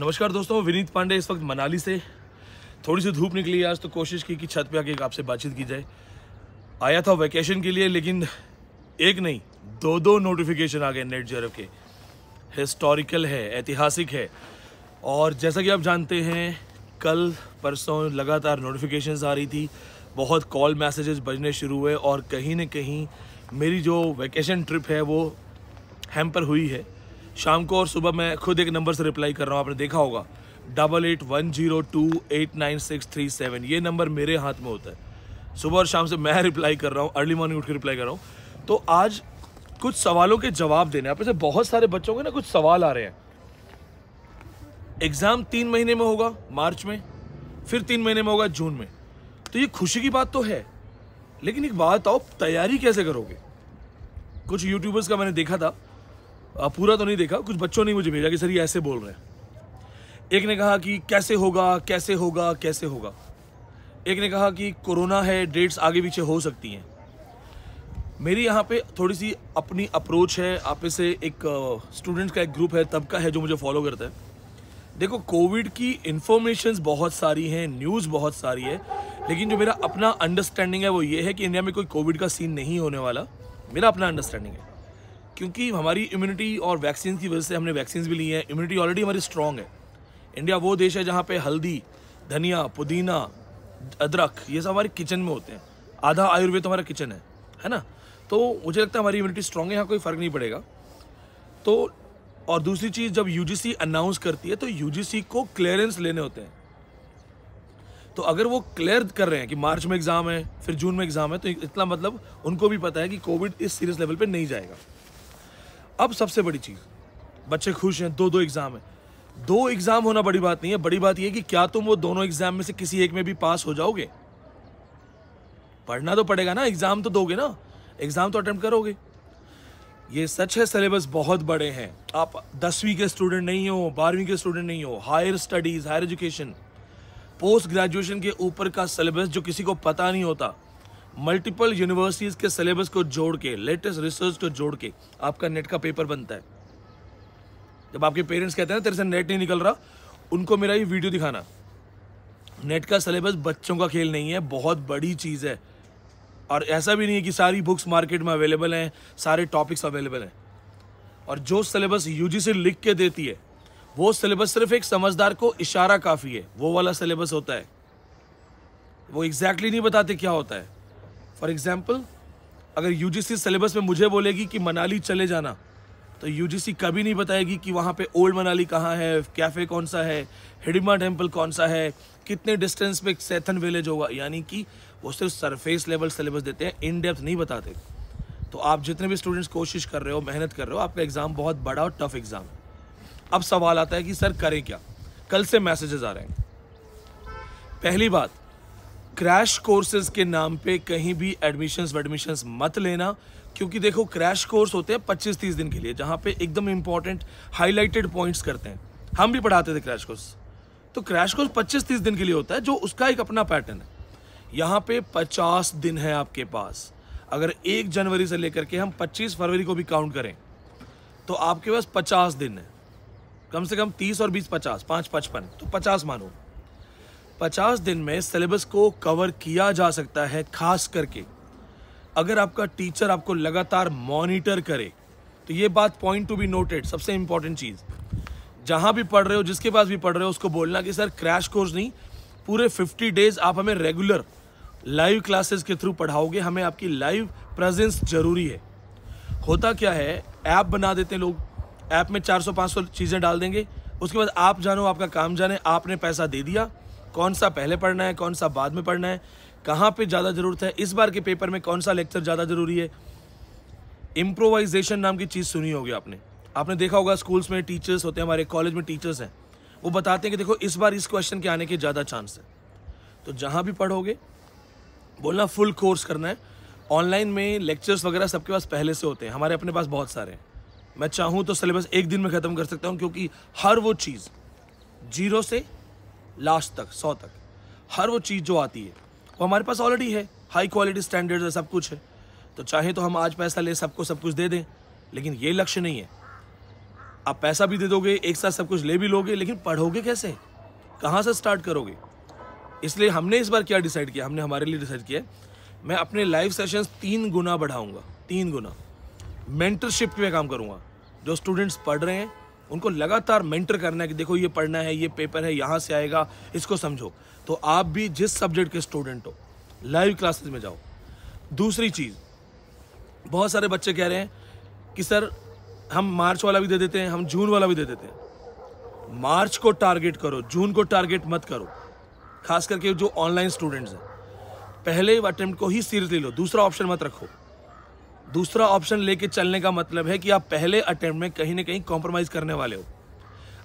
नमस्कार दोस्तों विनीत पांडे इस वक्त मनाली से थोड़ी सी धूप निकली आज तो कोशिश की कि छत पे आके आपसे बातचीत की जाए आया था वैकेशन के लिए लेकिन एक नहीं दो दो नोटिफिकेशन आ गए नेट जेरो के हिस्टोरिकल है ऐतिहासिक है और जैसा कि आप जानते हैं कल परसों लगातार नोटिफिकेशन आ रही थी बहुत कॉल मैसेजेस बजने शुरू हुए और कहीं ना कहीं मेरी जो वैकेशन ट्रिप है वो हैम्पर हुई है शाम को और सुबह मैं खुद एक नंबर से रिप्लाई कर रहा हूँ आपने देखा होगा double eight one zero two eight nine six three seven ये नंबर मेरे हाथ में होता है सुबह और शाम से मैं रिप्लाई कर रहा हूँ अर्ली मॉर्निंग उठ के रिप्लाई कर रहा हूँ तो आज कुछ सवालों के जवाब देने आप से बहुत सारे बच्चों के ना कुछ सवाल आ रहे हैं एग्ज़ाम तीन महीने में होगा मार्च में फिर तीन महीने में होगा जून में तो ये खुशी की बात तो है लेकिन एक बात आओ तैयारी कैसे करोगे कुछ यूट्यूबर्स का मैंने देखा था पूरा तो नहीं देखा कुछ बच्चों ने मुझे भेजा कि सर ये ऐसे बोल रहे हैं एक ने कहा कि कैसे होगा कैसे होगा कैसे होगा एक ने कहा कि कोरोना है डेट्स आगे पीछे हो सकती हैं मेरी यहाँ पे थोड़ी सी अपनी अप्रोच है आप से एक स्टूडेंट्स का एक ग्रुप है तब का है जो मुझे फॉलो करता है देखो कोविड की इन्फॉर्मेशन बहुत सारी हैं न्यूज़ बहुत सारी है लेकिन जो मेरा अपना अंडरस्टैंडिंग है वो ये है कि इंडिया में कोई कोविड का सीन नहीं होने वाला मेरा अपना अंडरस्टैंडिंग है क्योंकि हमारी इम्यूनिटी और वैक्सीन की वजह से हमने वैक्सीन भी ली हैं इम्यूनिटी ऑलरेडी हमारी स्ट्रॉन्ग है इंडिया वो देश है जहाँ पे हल्दी धनिया पुदीना अदरक ये सब हमारे किचन में होते हैं आधा आयुर्वेद तो हमारा किचन है है ना तो मुझे लगता है हमारी इम्यूनिटी स्ट्रॉन्ग है यहाँ कोई फ़र्क नहीं पड़ेगा तो और दूसरी चीज़ जब यू अनाउंस करती है तो यू को क्लियरेंस लेने होते हैं तो अगर वो क्लियर कर रहे हैं कि मार्च में एग्ज़ाम है फिर जून में एग्ज़ाम है तो इतना मतलब उनको भी पता है कि कोविड इस सीरियस लेवल पे नहीं जाएगा अब सबसे बड़ी चीज़ बच्चे खुश हैं दो दो एग्ज़ाम है दो एग्ज़ाम होना बड़ी बात नहीं है बड़ी बात यह कि क्या तुम वो दोनों एग्ज़ाम में से किसी एक में भी पास हो जाओगे पढ़ना तो पड़ेगा ना एग्ज़ाम तो दोगे ना एग्ज़ाम तो अटैम्प्ट करोगे ये सच है सिलेबस बहुत बड़े हैं आप दसवीं के स्टूडेंट नहीं हो बारहवीं के स्टूडेंट नहीं हो higher studies higher education post graduation के ऊपर का सिलेबस जो किसी को पता नहीं होता मल्टीपल यूनिवर्सिटीज़ के सिलेबस को जोड़ के लेटेस्ट रिसर्च को जोड़ के आपका नेट का पेपर बनता है जब आपके पेरेंट्स कहते हैं ना तेरे से नेट नहीं निकल रहा उनको मेरा ये वीडियो दिखाना नेट का सिलेबस बच्चों का खेल नहीं है बहुत बड़ी चीज़ है और ऐसा भी नहीं है कि सारी बुक्स मार्केट में अवेलेबल हैं सारे टॉपिक्स अवेलेबल हैं और जो सिलेबस से लिख के देती है वो सिलेबस सिर्फ एक समझदार को इशारा काफ़ी है वो वाला सिलेबस होता है वो एग्जैक्टली exactly नहीं बताते क्या होता है फॉर एग्जाम्पल अगर यू सिलेबस में मुझे बोलेगी कि मनाली चले जाना तो यू कभी नहीं बताएगी कि वहाँ पे ओल्ड मनाली कहाँ है कैफ़े कौन सा है हिडिमा टेम्पल कौन सा है कितने डिस्टेंस पे सेथन विलेज होगा यानी कि वो सिर्फ सरफेस लेवल सिलेबस देते हैं इन डेप्थ नहीं बताते तो आप जितने भी स्टूडेंट्स कोशिश कर रहे हो मेहनत कर रहे हो आपका एग्ज़ाम बहुत बड़ा और टफ एग्ज़ाम है अब सवाल आता है कि सर करें क्या कल से मैसेजेस आ रहे हैं पहली बात क्रैश कोर्सेज के नाम पे कहीं भी एडमिशन्स वेडमिशन्स मत लेना क्योंकि देखो क्रैश कोर्स होते हैं 25-30 दिन के लिए जहाँ पे एकदम इंपॉर्टेंट हाईलाइटेड पॉइंट्स करते हैं हम भी पढ़ाते थे क्रैश कोर्स तो क्रैश कोर्स 25-30 दिन के लिए होता है जो उसका एक अपना पैटर्न है यहाँ पे 50 दिन है आपके पास अगर एक जनवरी से लेकर के हम पच्चीस फरवरी को भी काउंट करें तो आपके पास पचास दिन है कम से कम तीस और बीस पचास पाँच पचपन तो पचास मानो 50 दिन में सिलेबस को कवर किया जा सकता है खास करके अगर आपका टीचर आपको लगातार मॉनिटर करे तो ये बात पॉइंट टू बी नोटेड सबसे इंपॉर्टेंट चीज़ जहाँ भी पढ़ रहे हो जिसके पास भी पढ़ रहे हो उसको बोलना कि सर क्रैश कोर्स नहीं पूरे 50 डेज आप हमें रेगुलर लाइव क्लासेस के थ्रू पढ़ाओगे हमें आपकी लाइव प्रेजेंस जरूरी है होता क्या है ऐप बना देते हैं लोग ऐप में 400-500 चीज़ें डाल देंगे उसके बाद आप जानो आपका काम जाने आपने पैसा दे दिया कौन सा पहले पढ़ना है कौन सा बाद में पढ़ना है कहाँ पे ज़्यादा ज़रूरत है इस बार के पेपर में कौन सा लेक्चर ज़्यादा ज़रूरी है इम्प्रोवाइजेशन नाम की चीज़ सुनी होगी आपने आपने देखा होगा स्कूल्स में टीचर्स होते हैं हमारे कॉलेज में टीचर्स हैं वो बताते हैं कि देखो इस बार इस क्वेश्चन के आने के ज़्यादा चांस है तो जहाँ भी पढ़ोगे बोलना फुल कोर्स करना है ऑनलाइन में लेक्चर्स वगैरह सबके पास पहले से होते हैं हमारे अपने पास बहुत सारे हैं मैं चाहूँ तो सिलेबस एक दिन में ख़त्म कर सकता हूँ क्योंकि हर वो चीज़ जीरो से लास्ट तक सौ तक हर वो चीज़ जो आती है वो हमारे पास ऑलरेडी है हाई क्वालिटी स्टैंडर्ड है सब कुछ है तो चाहे तो हम आज पैसा ले सबको सब कुछ दे दें लेकिन ये लक्ष्य नहीं है आप पैसा भी दे दोगे एक साथ सब कुछ ले भी लोगे लेकिन पढ़ोगे कैसे कहाँ से स्टार्ट करोगे इसलिए हमने इस बार क्या डिसाइड किया हमने हमारे लिए डिसाइड किया मैं अपने लाइव सेशन तीन गुना बढ़ाऊंगा तीन गुना मेंटरशिप पे काम करूँगा जो स्टूडेंट्स पढ़ रहे हैं उनको लगातार मेंटर करना है कि देखो ये पढ़ना है ये पेपर है यहाँ से आएगा इसको समझो तो आप भी जिस सब्जेक्ट के स्टूडेंट हो लाइव क्लासेस में जाओ दूसरी चीज़ बहुत सारे बच्चे कह रहे हैं कि सर हम मार्च वाला भी दे देते हैं हम जून वाला भी दे देते हैं मार्च को टारगेट करो जून को टारगेट मत करो खास करके जो ऑनलाइन स्टूडेंट्स हैं पहले अटेम्प्ट को ही सीरियसली लो दूसरा ऑप्शन मत रखो दूसरा ऑप्शन लेके चलने का मतलब है कि आप पहले अटैम्प्ट में कहीं ना कहीं कॉम्प्रोमाइज़ करने वाले हो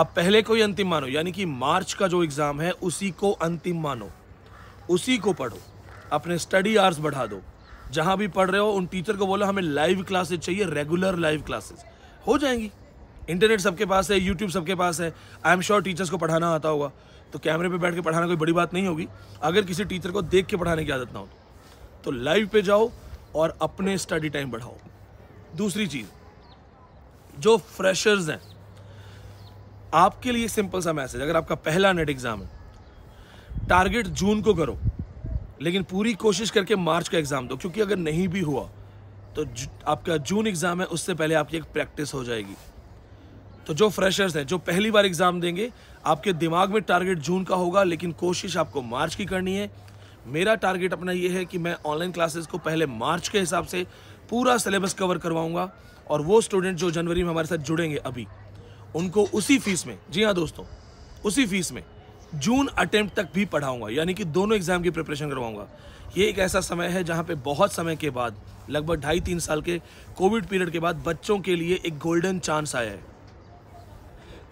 आप पहले को ही अंतिम मानो यानी कि मार्च का जो एग्ज़ाम है उसी को अंतिम मानो उसी को पढ़ो अपने स्टडी आवर्स बढ़ा दो जहाँ भी पढ़ रहे हो उन टीचर को बोलो हमें लाइव क्लासेज चाहिए रेगुलर लाइव क्लासेज हो जाएंगी इंटरनेट सबके पास है यूट्यूब सबके पास है आई एम श्योर टीचर्स को पढ़ाना आता होगा तो कैमरे पे बैठ के पढ़ाना कोई बड़ी बात नहीं होगी अगर किसी टीचर को देख के पढ़ाने की आदत ना हो तो लाइव पे जाओ और अपने स्टडी टाइम बढ़ाओ दूसरी चीज़ जो फ्रेशर्स हैं आपके लिए सिंपल सा मैसेज अगर आपका पहला नेट एग्ज़ाम है टारगेट जून को करो लेकिन पूरी कोशिश करके मार्च का एग्ज़ाम दो क्योंकि अगर नहीं भी हुआ तो आपका जून एग्ज़ाम है उससे पहले आपकी एक प्रैक्टिस हो जाएगी तो जो फ्रेशर्स हैं जो पहली बार एग्ज़ाम देंगे आपके दिमाग में टारगेट जून का होगा लेकिन कोशिश आपको मार्च की करनी है मेरा टारगेट अपना ये है कि मैं ऑनलाइन क्लासेस को पहले मार्च के हिसाब से पूरा सिलेबस कवर करवाऊंगा और वो स्टूडेंट जो जनवरी में हमारे साथ जुड़ेंगे अभी उनको उसी फीस में जी हाँ दोस्तों उसी फीस में जून अटेम्प्ट तक भी पढ़ाऊंगा यानी कि दोनों एग्जाम की प्रिपरेशन करवाऊंगा ये एक ऐसा समय है जहाँ पे बहुत समय के बाद लगभग ढाई तीन साल के कोविड पीरियड के बाद बच्चों के लिए एक गोल्डन चांस आया है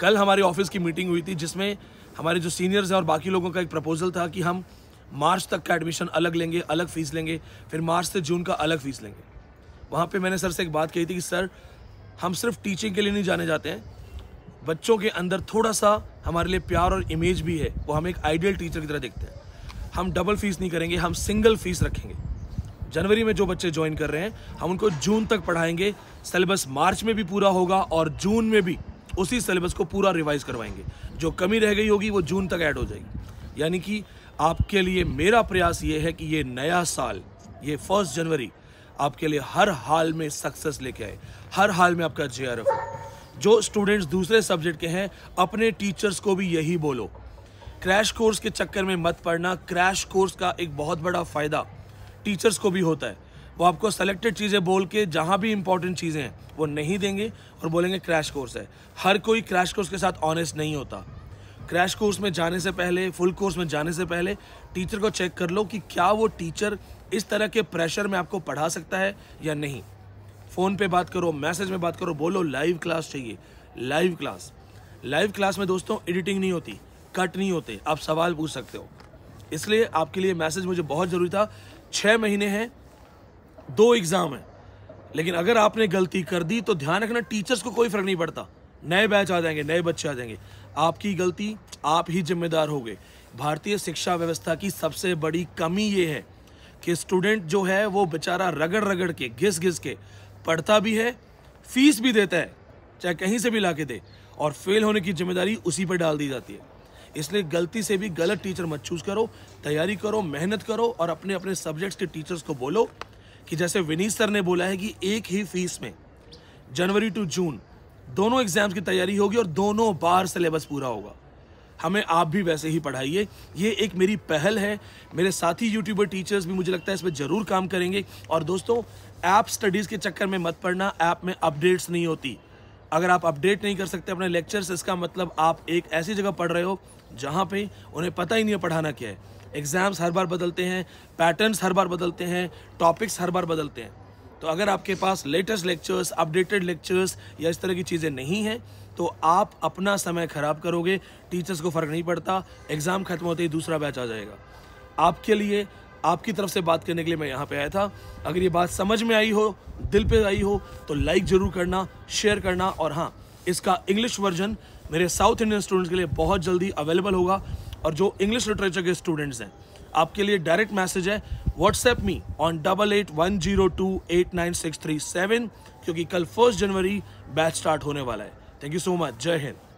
कल हमारे ऑफिस की मीटिंग हुई थी जिसमें हमारे जो सीनियर्स हैं और बाकी लोगों का एक प्रपोजल था कि हम मार्च तक का एडमिशन अलग लेंगे अलग फ़ीस लेंगे फिर मार्च से जून का अलग फ़ीस लेंगे वहाँ पे मैंने सर से एक बात कही थी कि सर हम सिर्फ टीचिंग के लिए नहीं जाने जाते हैं बच्चों के अंदर थोड़ा सा हमारे लिए प्यार और इमेज भी है वो हम एक आइडियल टीचर की तरह देखते हैं हम डबल फ़ीस नहीं करेंगे हम सिंगल फ़ीस रखेंगे जनवरी में जो बच्चे ज्वाइन कर रहे हैं हम उनको जून तक पढ़ाएंगे सिलेबस मार्च में भी पूरा होगा और जून में भी उसी सिलेबस को पूरा रिवाइज करवाएंगे जो कमी रह गई होगी वो जून तक ऐड हो जाएगी यानी कि आपके लिए मेरा प्रयास ये है कि ये नया साल ये फर्स्ट जनवरी आपके लिए हर हाल में सक्सेस लेके आए हर हाल में आपका जे हो जो स्टूडेंट्स दूसरे सब्जेक्ट के हैं अपने टीचर्स को भी यही बोलो क्रैश कोर्स के चक्कर में मत पढ़ना क्रैश कोर्स का एक बहुत बड़ा फ़ायदा टीचर्स को भी होता है वो आपको सेलेक्टेड चीज़ें बोल के जहाँ भी इंपॉर्टेंट चीज़ें हैं वो नहीं देंगे और बोलेंगे क्रैश कोर्स है हर कोई क्रैश कोर्स के साथ ऑनेस्ट नहीं होता क्रैश कोर्स में जाने से पहले फुल कोर्स में जाने से पहले टीचर को चेक कर लो कि क्या वो टीचर इस तरह के प्रेशर में आपको पढ़ा सकता है या नहीं फ़ोन पे बात करो मैसेज में बात करो बोलो लाइव क्लास चाहिए लाइव क्लास लाइव क्लास में दोस्तों एडिटिंग नहीं होती कट नहीं होते आप सवाल पूछ सकते हो इसलिए आपके लिए मैसेज मुझे बहुत ज़रूरी था छः महीने हैं दो एग्ज़ाम हैं लेकिन अगर आपने गलती कर दी तो ध्यान रखना टीचर्स को कोई फ़र्क नहीं पड़ता नए बैच आ जाएंगे नए बच्चे आ जाएंगे आपकी गलती आप ही जिम्मेदार गए भारतीय शिक्षा व्यवस्था की सबसे बड़ी कमी ये है कि स्टूडेंट जो है वो बेचारा रगड़ रगड़ के घिस घिस के पढ़ता भी है फीस भी देता है चाहे कहीं से भी ला के दे और फेल होने की जिम्मेदारी उसी पर डाल दी जाती है इसलिए गलती से भी गलत टीचर मत चूज़ करो तैयारी करो मेहनत करो और अपने अपने सब्जेक्ट्स के टीचर्स को बोलो कि जैसे विनीत सर ने बोला है कि एक ही फीस में जनवरी टू जून दोनों एग्ज़ाम्स की तैयारी होगी और दोनों बार सिलेबस पूरा होगा हमें आप भी वैसे ही पढ़ाइए ये एक मेरी पहल है मेरे साथी यूट्यूबर टीचर्स भी मुझे लगता है इस पर ज़रूर काम करेंगे और दोस्तों ऐप स्टडीज़ के चक्कर में मत पढ़ना ऐप में अपडेट्स नहीं होती अगर आप अपडेट नहीं कर सकते अपने लेक्चर्स इसका मतलब आप एक ऐसी जगह पढ़ रहे हो जहाँ पे उन्हें पता ही नहीं है पढ़ाना क्या है एग्ज़ाम्स हर बार बदलते हैं पैटर्न्स हर बार बदलते हैं टॉपिक्स हर बार बदलते हैं तो अगर आपके पास लेटेस्ट लेक्चर्स अपडेटेड लेक्चर्स या इस तरह की चीज़ें नहीं हैं तो आप अपना समय ख़राब करोगे टीचर्स को फ़र्क नहीं पड़ता एग्ज़ाम ख़त्म होते ही दूसरा बैच आ जाएगा आपके लिए आपकी तरफ से बात करने के लिए मैं यहाँ पे आया था अगर ये बात समझ में आई हो दिल पे आई हो तो लाइक ज़रूर करना शेयर करना और हाँ इसका इंग्लिश वर्जन मेरे साउथ इंडियन स्टूडेंट्स के लिए बहुत जल्दी अवेलेबल होगा और जो इंग्लिश लिटरेचर के स्टूडेंट्स हैं आपके लिए डायरेक्ट मैसेज है WhatsApp me on double eight one zero two eight nine six three seven क्योंकि कल फर्स्ट जनवरी बैच स्टार्ट होने वाला है थैंक यू सो मच जय हिंद